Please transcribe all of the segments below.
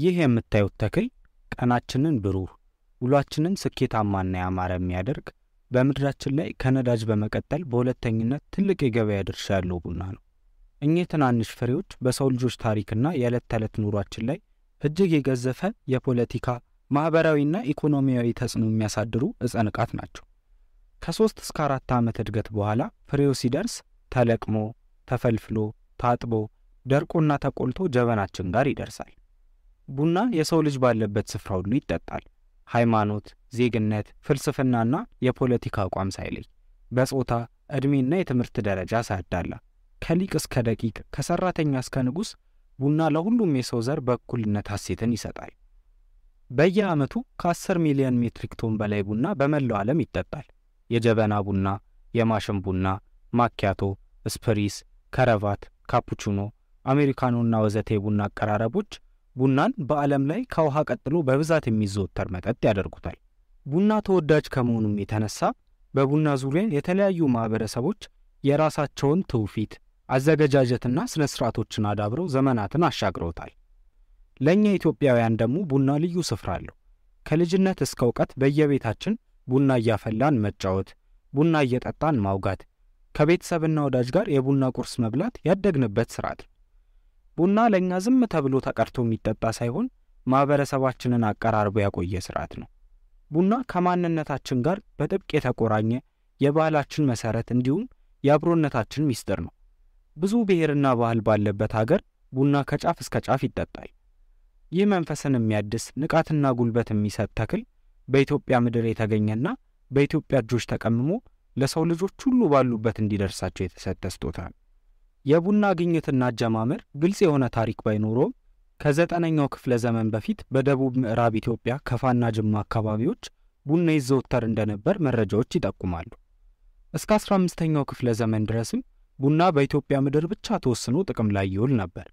ይህ የምታዩት ተክል ቀናችንን ብሩህ፣ ውሏችንን ስኬታማና ያማረ የሚያደርግ በምድራችን ላይ ከነዳጅ በመቀጠል በሁለተኝነት ትልቅ የገበያ ድርሻ ያለው ቡና ነው። እኚህ ትናንሽ ፍሬዎች በሰው ልጆች ታሪክና የዕለት ተዕለት ኑሯችን ላይ እጅግ የገዘፈ የፖለቲካ ማኅበራዊና ኢኮኖሚያዊ ተጽዕኖ የሚያሳድሩ ዕፀ ንቃት ናቸው። ከሦስት እስከ አራት ዓመት እድገት በኋላ ፍሬው ሲደርስ ተለቅሞ፣ ተፈልፍሎ፣ ታጥቦ፣ ደርቆና ተቆልቶ ጀበናችን ጋር ይደርሳል። ቡና የሰው ልጅ ባለበት ስፍራ ሁሉ ይጠጣል። ሃይማኖት፣ ዜግነት፣ ፍልስፍናና የፖለቲካ አቋም ሳይለይ በጾታ ዕድሜና የትምህርት ደረጃ ሳያዳላ ከሊቅ እስከ ደቂቅ ከሠራተኛ እስከ ንጉሥ ቡና ለሁሉም የሰው ዘር በእኩልነት ሐሴትን ይሰጣል። በየዓመቱ ከ10 ሚሊዮን ሜትሪክ ቶን በላይ ቡና በመላው ዓለም ይጠጣል። የጀበና ቡና፣ የማሽን ቡና፣ ማኪያቶ፣ ስፕሪስ፣ ከረቫት፣ ካፑቺኖ፣ አሜሪካኖና ወዘተ የቡና አቀራረቦች ቡናን በዓለም ላይ ከውሃ ቀጥሎ በብዛት የሚዘወተር መጠጥ ያደርጉታል። ቡና ተወዳጅ ከመሆኑም የተነሳ በቡና ዙሪያ የተለያዩ ማኅበረሰቦች የራሳቸውን ትውፊት አዘገጃጀትና ሥነ ሥርዓቶችን አዳብረው ዘመናትን አሻግረውታል። ለእኛ ኢትዮጵያውያን ደግሞ ቡና ልዩ ስፍራ አለው። ከልጅነት እስከ እውቀት በየቤታችን ቡና እያፈላን መጫወት፣ ቡና እየጠጣን ማውጋት፣ ከቤተሰብና ወዳጅ ጋር የቡና ቁርስ መብላት ያደግንበት ሥርዓት ነው። ቡና ለእኛ ዝም ተብሎ ተቀርቶ የሚጠጣ ሳይሆን ማኅበረሰባችንን አቀራርቦ ያቆየ ስርዓት ነው። ቡና ከማንነታችን ጋር በጥብቅ የተቆራኘ የባህላችን መሠረት እንዲሁም የአብሮነታችን ምስጢር ነው። ብዙ ብሔርና ባህል ባለበት አገር ቡና ከጫፍ እስከ ጫፍ ይጠጣል። ይህ መንፈስን የሚያድስ ንቃትና ጉልበት የሚሰጥ ተክል በኢትዮጵያ ምድር የተገኘና በኢትዮጵያ እጆች ተቀምሞ ለሰው ልጆች ሁሉ ባሉበት እንዲደርሳቸው የተሰጠ ስጦታ ነው። የቡና ግኝትና አጀማመር ግልጽ የሆነ ታሪክ ባይኖረውም ከዘጠነኛው ክፍለ ዘመን በፊት በደቡብ ምዕራብ ኢትዮጵያ ከፋና ጅማ አካባቢዎች ቡና ይዘወተር እንደነበር መረጃዎች ይጠቁማሉ። እስከ 15ኛው ክፍለ ዘመን ድረስም ቡና በኢትዮጵያ ምድር ብቻ ተወስኖ ጥቅም ላይ ይውል ነበር።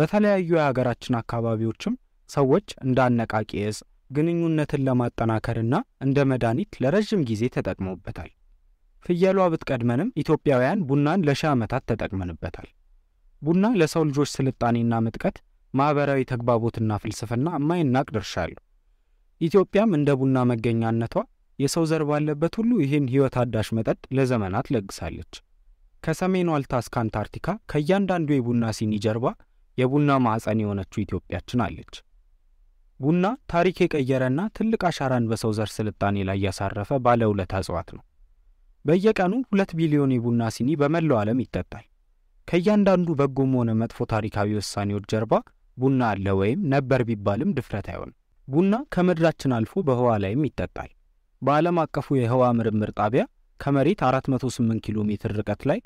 በተለያዩ የሀገራችን አካባቢዎችም ሰዎች እንደ አነቃቂ እጽ ግንኙነትን ለማጠናከርና እንደ መድኃኒት ለረዥም ጊዜ ተጠቅመውበታል። ፍየሏ ብትቀድመንም ኢትዮጵያውያን ቡናን ለሺህ ዓመታት ተጠቅመንበታል። ቡና ለሰው ልጆች ስልጣኔና ምጥቀት፣ ማኅበራዊ ተግባቦትና ፍልስፍና የማይናቅ ድርሻ አለው። ኢትዮጵያም እንደ ቡና መገኛነቷ የሰው ዘር ባለበት ሁሉ ይህን ሕይወት አዳሽ መጠጥ ለዘመናት ለግሳለች። ከሰሜን ዋልታ እስከ አንታርክቲካ ከእያንዳንዱ የቡና ሲኒ ጀርባ የቡና ማዕፀን የሆነችው ኢትዮጵያችን አለች። ቡና ታሪክ የቀየረና ትልቅ አሻራን በሰው ዘር ስልጣኔ ላይ ያሳረፈ ባለውለታ እጽዋት ነው። በየቀኑ ሁለት ቢሊዮን የቡና ሲኒ በመላው ዓለም ይጠጣል። ከእያንዳንዱ በጎም ሆነ መጥፎ ታሪካዊ ውሳኔዎች ጀርባ ቡና አለ ወይም ነበር ቢባልም ድፍረት አይሆንም። ቡና ከምድራችን አልፎ በህዋ ላይም ይጠጣል። በዓለም አቀፉ የህዋ ምርምር ጣቢያ ከመሬት 408 ኪሎ ሜትር ርቀት ላይ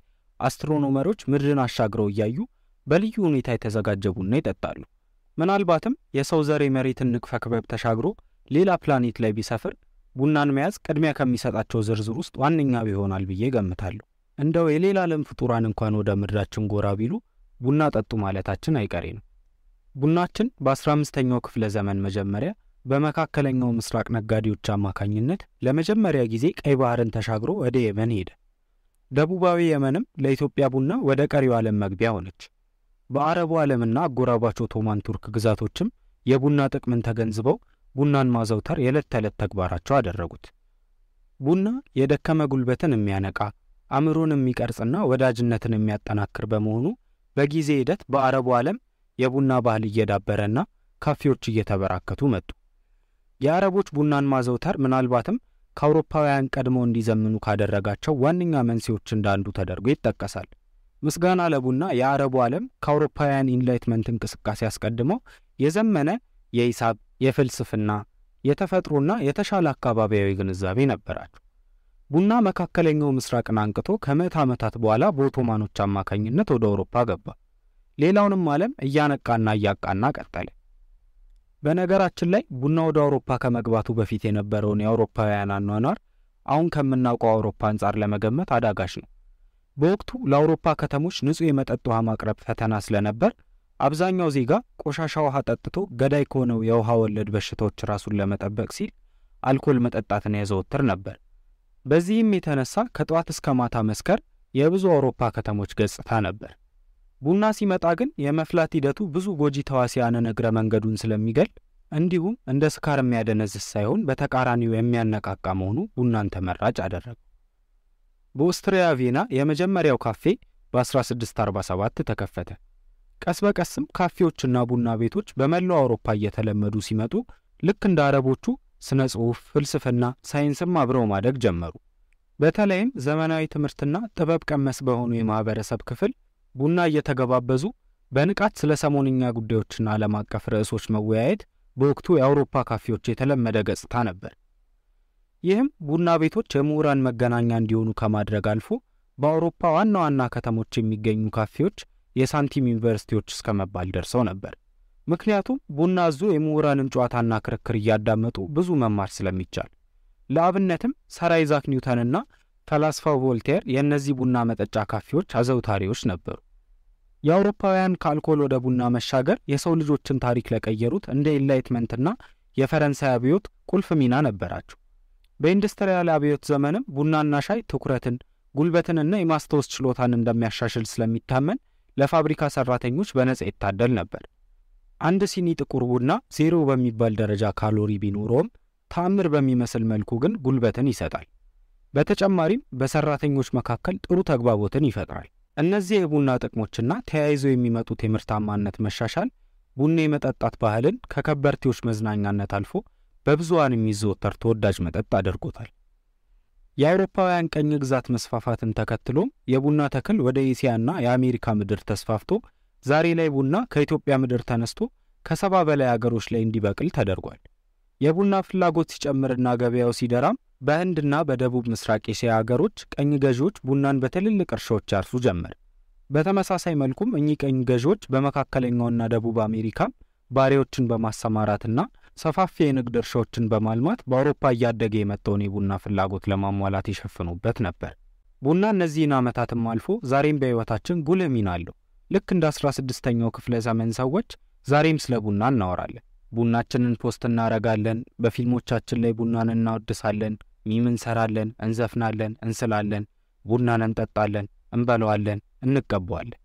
አስትሮኖመሮች ምድርን አሻግረው እያዩ በልዩ ሁኔታ የተዘጋጀ ቡና ይጠጣሉ። ምናልባትም የሰው ዘር የመሬትን ንቅፈ ክበብ ተሻግሮ ሌላ ፕላኔት ላይ ቢሰፍር ቡናን መያዝ ቅድሚያ ከሚሰጣቸው ዝርዝር ውስጥ ዋነኛው ይሆናል ብዬ ገምታለሁ። እንደው የሌላ ዓለም ፍጡራን እንኳን ወደ ምድራችን ጎራ ቢሉ ቡና ጠጡ ማለታችን አይቀሬ ነው። ቡናችን በ15ኛው ክፍለ ዘመን መጀመሪያ በመካከለኛው ምስራቅ ነጋዴዎች አማካኝነት ለመጀመሪያ ጊዜ ቀይ ባህርን ተሻግሮ ወደ የመን ሄደ። ደቡባዊ የመንም ለኢትዮጵያ ቡና ወደ ቀሪው ዓለም መግቢያ ሆነች። በአረቡ ዓለምና አጎራባች ኦቶማን ቱርክ ግዛቶችም የቡና ጥቅምን ተገንዝበው ቡናን ማዘውተር የዕለት ተዕለት ተግባራቸው አደረጉት። ቡና የደከመ ጉልበትን የሚያነቃ አእምሮን የሚቀርጽና ወዳጅነትን የሚያጠናክር በመሆኑ በጊዜ ሂደት በአረቡ ዓለም የቡና ባህል እየዳበረና ካፌዎች እየተበራከቱ መጡ። የአረቦች ቡናን ማዘውተር ምናልባትም ከአውሮፓውያን ቀድሞ እንዲዘምኑ ካደረጋቸው ዋነኛ መንስኤዎች እንዳንዱ ተደርጎ ይጠቀሳል። ምስጋና ለቡና የአረቡ ዓለም ከአውሮፓውያን ኢንላይትመንት እንቅስቃሴ አስቀድመው የዘመነ የሂሳብ፣ የፍልስፍና፣ የተፈጥሮና የተሻለ አካባቢያዊ ግንዛቤ ነበራቸው። ቡና መካከለኛው ምስራቅን አንቅቶ ከምዕት ዓመታት በኋላ በኦቶማኖች አማካኝነት ወደ አውሮፓ ገባ። ሌላውንም ዓለም እያነቃና እያቃና ቀጠለ። በነገራችን ላይ ቡና ወደ አውሮፓ ከመግባቱ በፊት የነበረውን የአውሮፓውያን አኗኗር አሁን ከምናውቀው አውሮፓ አንጻር ለመገመት አዳጋች ነው። በወቅቱ ለአውሮፓ ከተሞች ንጹሕ የመጠጥ ውሃ ማቅረብ ፈተና ስለነበር አብዛኛው ዜጋ ቆሻሻ ውሃ ጠጥቶ ገዳይ ከሆነው የውሃ ወለድ በሽታዎች ራሱን ለመጠበቅ ሲል አልኮል መጠጣትን ያዘወትር ነበር። በዚህም የተነሳ ከጠዋት እስከ ማታ መስከር የብዙ አውሮፓ ከተሞች ገጽታ ነበር። ቡና ሲመጣ ግን የመፍላት ሂደቱ ብዙ ጎጂ ተዋሲያንን እግረ መንገዱን ስለሚገል እንዲሁም እንደ ስካር የሚያደነዝስ ሳይሆን በተቃራኒው የሚያነቃቃ መሆኑ ቡናን ተመራጭ አደረገው። በኦስትሪያ ቬና የመጀመሪያው ካፌ በ1647 ተከፈተ። ቀስ በቀስም ካፌዎችና ቡና ቤቶች በመላው አውሮፓ እየተለመዱ ሲመጡ ልክ እንደ አረቦቹ ስነ ጽሑፍ፣ ፍልስፍና፣ ሳይንስም አብረው ማደግ ጀመሩ። በተለይም ዘመናዊ ትምህርትና ጥበብ ቀመስ በሆኑ የማህበረሰብ ክፍል ቡና እየተገባበዙ በንቃት ስለ ሰሞንኛ ጉዳዮችና ዓለም አቀፍ ርዕሶች መወያየት በወቅቱ የአውሮፓ ካፌዎች የተለመደ ገጽታ ነበር። ይህም ቡና ቤቶች የምሁራን መገናኛ እንዲሆኑ ከማድረግ አልፎ በአውሮፓ ዋና ዋና ከተሞች የሚገኙ ካፌዎች የሳንቲም ዩኒቨርሲቲዎች እስከ መባል ደርሰው ነበር። ምክንያቱም ቡና ዞ የምሁራንን ጨዋታና ክርክር እያዳመጡ ብዙ መማር ስለሚቻል። ለአብነትም ሰር አይዛክ ኒውተንና ፈላስፋው ቮልቴር የእነዚህ ቡና መጠጫ ካፌዎች አዘውታሪዎች ነበሩ። የአውሮፓውያን ከአልኮል ወደ ቡና መሻገር የሰው ልጆችን ታሪክ ለቀየሩት እንደ ኢንላይትመንትና የፈረንሳይ አብዮት ቁልፍ ሚና ነበራቸው። በኢንዱስትሪያል አብዮት ዘመንም ቡናና ሻይ ትኩረትን፣ ጉልበትንና የማስታወስ ችሎታን እንደሚያሻሽል ስለሚታመን ለፋብሪካ ሰራተኞች በነጻ ይታደል ነበር። አንድ ሲኒ ጥቁር ቡና ዜሮ በሚባል ደረጃ ካሎሪ ቢኖረውም ተአምር በሚመስል መልኩ ግን ጉልበትን ይሰጣል። በተጨማሪም በሰራተኞች መካከል ጥሩ ተግባቦትን ይፈጥራል። እነዚህ የቡና ጥቅሞችና ተያይዘው የሚመጡት የምርታማነት መሻሻል ቡና የመጠጣት ባህልን ከከበርቴዎች መዝናኛነት አልፎ በብዙሃን የሚዘወተር ተወዳጅ መጠጥ አድርጎታል። የአውሮፓውያን ቀኝ ግዛት መስፋፋትን ተከትሎ የቡና ተክል ወደ እስያና የአሜሪካ ምድር ተስፋፍቶ ዛሬ ላይ ቡና ከኢትዮጵያ ምድር ተነስቶ ከሰባ በላይ አገሮች ላይ እንዲበቅል ተደርጓል። የቡና ፍላጎት ሲጨምርና ገበያው ሲደራም በህንድና በደቡብ ምስራቅ እስያ አገሮች ቀኝ ገዢዎች ቡናን በትልልቅ እርሻዎች ያርሱ ጀመር። በተመሳሳይ መልኩም እኚህ ቀኝ ገዢዎች በመካከለኛውና ደቡብ አሜሪካም ባሪዎችን በማሰማራትና ሰፋፊ የንግድ እርሻዎችን በማልማት በአውሮፓ እያደገ የመጣውን የቡና ፍላጎት ለማሟላት የሸፍኑበት ነበር። ቡና እነዚህን ዓመታትም አልፎ ዛሬም በሕይወታችን ጉልህ ሚና አለው። ልክ እንደ አስራ ስድስተኛው ክፍለ ዘመን ሰዎች ዛሬም ስለ ቡና እናወራለን። ቡናችንን ፖስት እናረጋለን። በፊልሞቻችን ላይ ቡናን እናወድሳለን፣ ሚም እንሰራለን፣ እንዘፍናለን፣ እንስላለን፣ ቡናን እንጠጣለን፣ እንበለዋለን፣ እንቀበዋለን።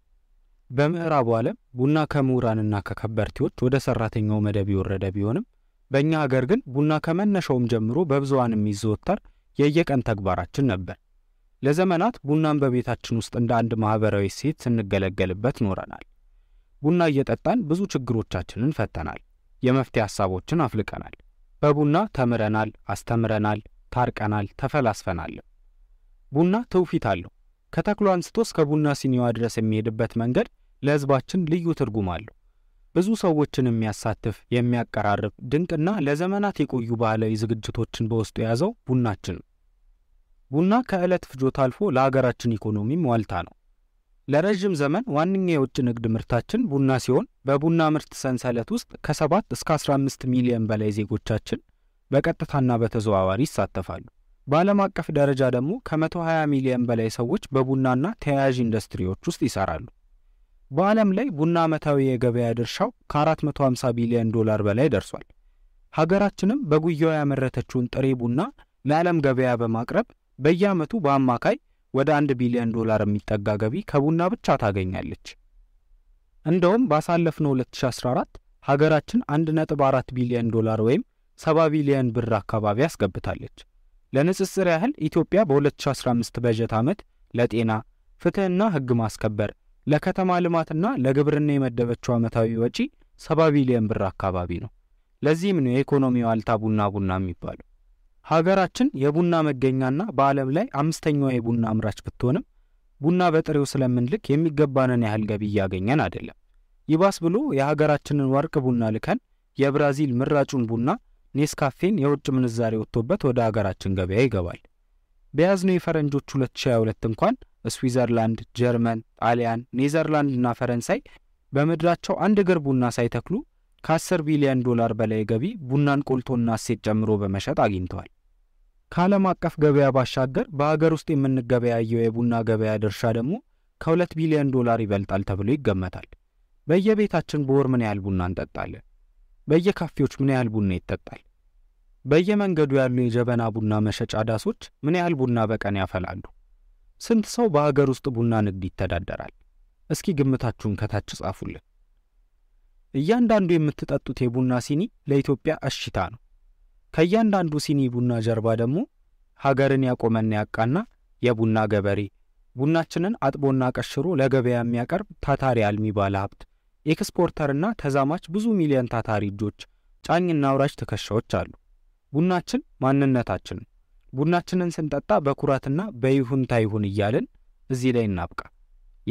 በምዕራቡ ዓለም ቡና ከምሁራንና ከከበርቴዎች ወደ ሰራተኛው መደብ የወረደ ቢሆንም በእኛ አገር ግን ቡና ከመነሻውም ጀምሮ በብዙሃን የሚዘወተር የየቀን ተግባራችን ነበር። ለዘመናት ቡናን በቤታችን ውስጥ እንደ አንድ ማኅበራዊ ሴት ስንገለገልበት ኖረናል። ቡና እየጠጣን ብዙ ችግሮቻችንን ፈተናል። የመፍትሄ ሐሳቦችን አፍልቀናል። በቡና ተምረናል፣ አስተምረናል፣ ታርቀናል፣ ተፈላስፈናል። ቡና ትውፊት አለው። ከተክሎ አንስቶ እስከ ቡና ሲኒዋ ድረስ የሚሄድበት መንገድ ለሕዝባችን ልዩ ትርጉም አለው። ብዙ ሰዎችን የሚያሳትፍ የሚያቀራርብ ድንቅና ለዘመናት የቆዩ ባህላዊ ዝግጅቶችን በውስጡ የያዘው ቡናችን ቡና ከዕለት ፍጆታ አልፎ ለሀገራችን ኢኮኖሚም ዋልታ ነው። ለረዥም ዘመን ዋነኛ የውጭ ንግድ ምርታችን ቡና ሲሆን በቡና ምርት ሰንሰለት ውስጥ ከ7 እስከ 15 ሚሊዮን በላይ ዜጎቻችን በቀጥታና በተዘዋዋሪ ይሳተፋሉ። በዓለም አቀፍ ደረጃ ደግሞ ከ120 ሚሊዮን በላይ ሰዎች በቡናና ተያያዥ ኢንዱስትሪዎች ውስጥ ይሰራሉ። በዓለም ላይ ቡና ዓመታዊ የገበያ ድርሻው ከ450 ቢሊዮን ዶላር በላይ ደርሷል። ሀገራችንም በጉያዋ ያመረተችውን ጥሬ ቡና ለዓለም ገበያ በማቅረብ በየዓመቱ በአማካይ ወደ 1 ቢሊዮን ዶላር የሚጠጋ ገቢ ከቡና ብቻ ታገኛለች። እንደውም ባሳለፍነው 2014 ሀገራችን 1.4 ቢሊዮን ዶላር ወይም 70 ቢሊዮን ብር አካባቢ አስገብታለች። ለንጽጽር ያህል ኢትዮጵያ በ2015 በጀት ዓመት ለጤና ፍትሕና ሕግ ማስከበር ለከተማ ልማትና ለግብርና የመደበችው ዓመታዊ ወጪ ሰባ ቢሊዮን ብር አካባቢ ነው። ለዚህም ነው የኢኮኖሚው አልታ ቡና ቡና የሚባለው። ሀገራችን የቡና መገኛና በዓለም ላይ አምስተኛዋ የቡና አምራች ብትሆንም ቡና በጥሬው ስለምንልክ የሚገባንን ያህል ገቢ እያገኘን አይደለም። ይባስ ብሎ የሀገራችንን ወርቅ ቡና ልከን የብራዚል ምራጩን ቡና ኔስካፌን የውጭ ምንዛሬ ወጥቶበት ወደ ሀገራችን ገበያ ይገባል። በያዝነው የፈረንጆች 2022 እንኳን ስዊዘርላንድ፣ ጀርመን፣ ጣሊያን፣ ኔዘርላንድ እና ፈረንሳይ በምድራቸው አንድ እግር ቡና ሳይተክሉ ከ10 ቢሊዮን ዶላር በላይ ገቢ ቡናን ቆልቶና እሴት ጨምሮ በመሸጥ አግኝተዋል። ከዓለም አቀፍ ገበያ ባሻገር በሀገር ውስጥ የምንገበያየው የቡና ገበያ ድርሻ ደግሞ ከሁለት ቢሊዮን ዶላር ይበልጣል ተብሎ ይገመታል። በየቤታችን በወር ምን ያህል ቡና እንጠጣለን? በየካፌዎች ምን ያህል ቡና ይጠጣል? በየመንገዱ ያሉ የጀበና ቡና መሸጫ ዳሶች ምን ያህል ቡና በቀን ያፈላሉ? ስንት ሰው በአገር ውስጥ ቡና ንግድ ይተዳደራል? እስኪ ግምታችሁን ከታች ጻፉልን። እያንዳንዱ የምትጠጡት የቡና ሲኒ ለኢትዮጵያ እሽታ ነው። ከእያንዳንዱ ሲኒ ቡና ጀርባ ደግሞ ሀገርን ያቆመና ያቃና የቡና ገበሬ ቡናችንን አጥቦና ቀሽሮ ለገበያ የሚያቀርብ ታታሪ አልሚ ባለ ሀብት ኤክስፖርተርና ተዛማች ብዙ ሚሊዮን ታታሪ እጆች፣ ጫኝና አውራጅ ትከሻዎች አሉ። ቡናችን ማንነታችን ቡናችንን ስንጠጣ በኩራትና በይሁንታ ይሁን እያልን እዚህ ላይ እናብቃ።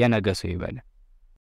የነገ ሰው ይበለን።